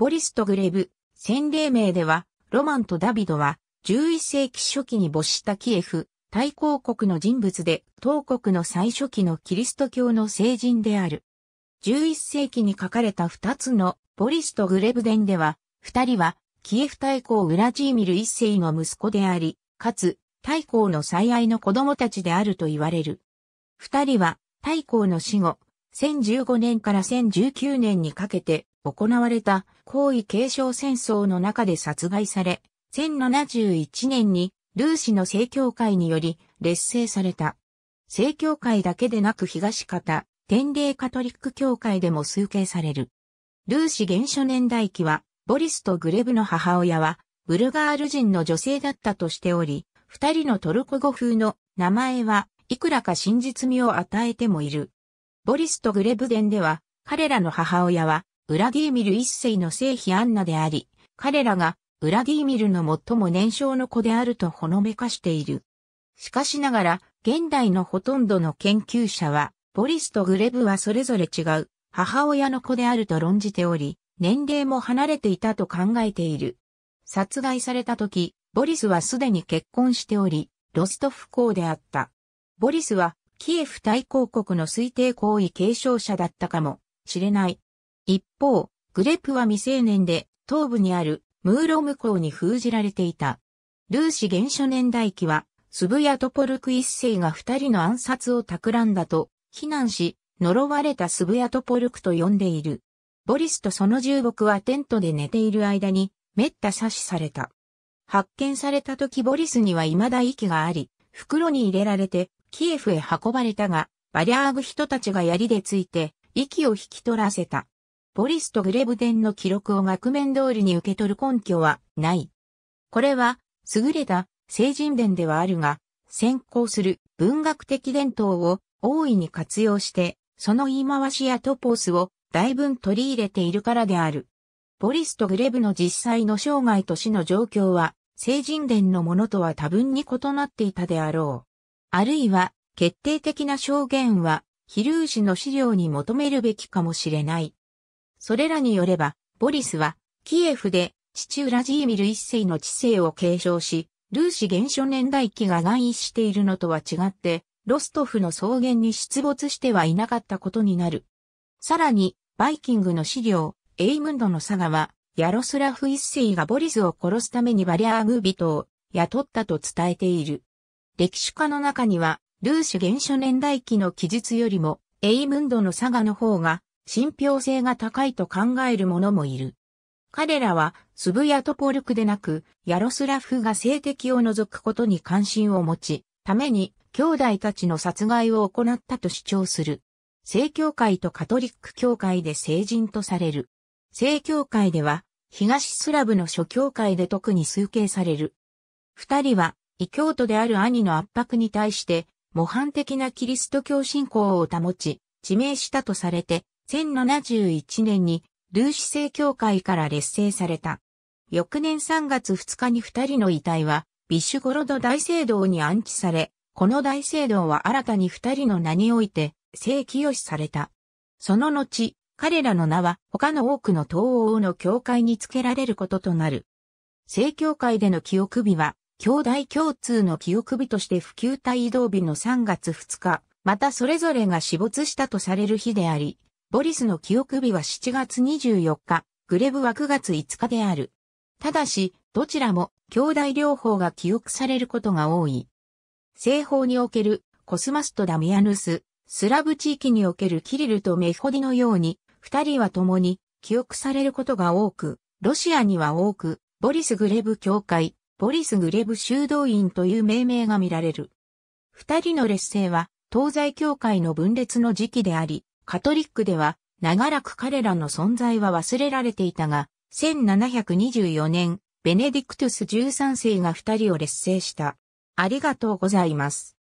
ボリスとグレブ、先例名では、ロマンとダビドは、11世紀初期に没したキエフ、大公国の人物で、当国の最初期のキリスト教の聖人である。11世紀に書かれた2つのボリスとグレブ伝では、2人は、キエフ大公ウラジーミル一世の息子であり、かつ、大公の最愛の子供たちであると言われる。二人は、大公の死後、1015年から1019年にかけて、行われた皇位継承戦争の中で殺害され、1071年にルーシの正教会により劣勢された。正教会だけでなく東方、天霊カトリック教会でも崇敬される。ルーシ原初年代記は、ボリスとグレブの母親は、ブルガール人の女性だったとしており、二人のトルコ語風の名前はいくらか真実味を与えてもいる。ボリスとグレブ伝では、彼らの母親はウラディーミル一世の聖妃アンナであり、彼らがウラディーミルの最も年少の子であるとほのめかしている。しかしながら、現代のほとんどの研究者は、ボリスとグレブはそれぞれ違う、母親の子であると論じており、年齢も離れていたと考えている。殺害された時、ボリスはすでに結婚しており、ロストフ公であった。ボリスは、キエフ大公国の推定行為継承者だったかもしれない。一方、グレプは未成年で、頭部にあるムーロ向こうに封じられていた。ルーシ原初年代記は、スブヤトポルク一世が二人の暗殺を企んだと、非難し、呪われたスブヤトポルクと呼んでいる。ボリスとその重木はテントで寝ている間に、めった刺しされた。発見された時ボリスには未だ息があり、袋に入れられて、キエフへ運ばれたが、バリャーグ人たちが槍でついて、息を引き取らせた。ボリスとグレブデンの記録を額面通りに受け取る根拠はない。これは、優れた聖人伝ではあるが、先行する文学的伝統を大いに活用して、その言い回しやトポースを大分取り入れているからである。ボリスとグレブの実際の生涯と死の状況は、聖人伝のものとは多分に異なっていたであろう。あるいは、決定的な証言は、ヒルー氏の資料に求めるべきかもしれない。それらによれば、ボリスは、キエフで、父ラジーミル一世の知性を継承し、ルーシ原初年代記が乱意しているのとは違って、ロストフの草原に出没してはいなかったことになる。さらに、バイキングの資料、エイムンドのサガは、ヤロスラフ一世がボリスを殺すためにバリアーグトを雇ったと伝えている。歴史家の中には、ルーシュ原初年代記の記述よりも、エイムンドのサガの方が、信憑性が高いと考える者もいる。彼らは、スブヤトポルクでなく、ヤロスラフが性的を除くことに関心を持ち、ために、兄弟たちの殺害を行ったと主張する。正教会とカトリック教会で聖人とされる。正教会では、東スラブの諸教会で特に崇敬される。二人は、異教徒である兄の圧迫に対して、模範的なキリスト教信仰を保ち、致命したとされて、1071年にルーシ聖教会から劣勢された。翌年3月2日に二人の遺体はビッシュゴロド大聖堂に安置され、この大聖堂は新たに二人の名において聖清義された。その後、彼らの名は他の多くの東欧の教会に付けられることとなる。聖教会での記憶日は、兄弟共通の記憶日として普及帯移動日の3月2日、またそれぞれが死没したとされる日であり、ボリスの記憶日は7月24日、グレブは9月5日である。ただし、どちらも兄弟両方が記憶されることが多い。西方におけるコスマスとダミアヌス、スラブ地域におけるキリルとメホディのように、二人は共に記憶されることが多く、ロシアには多く、ボリス・グレブ教会、ボリス・グレブ修道院という命名が見られる。二人の劣勢は、東西教会の分裂の時期であり、カトリックでは、長らく彼らの存在は忘れられていたが、1724年、ベネディクトゥス13世が二人を劣勢した。ありがとうございます。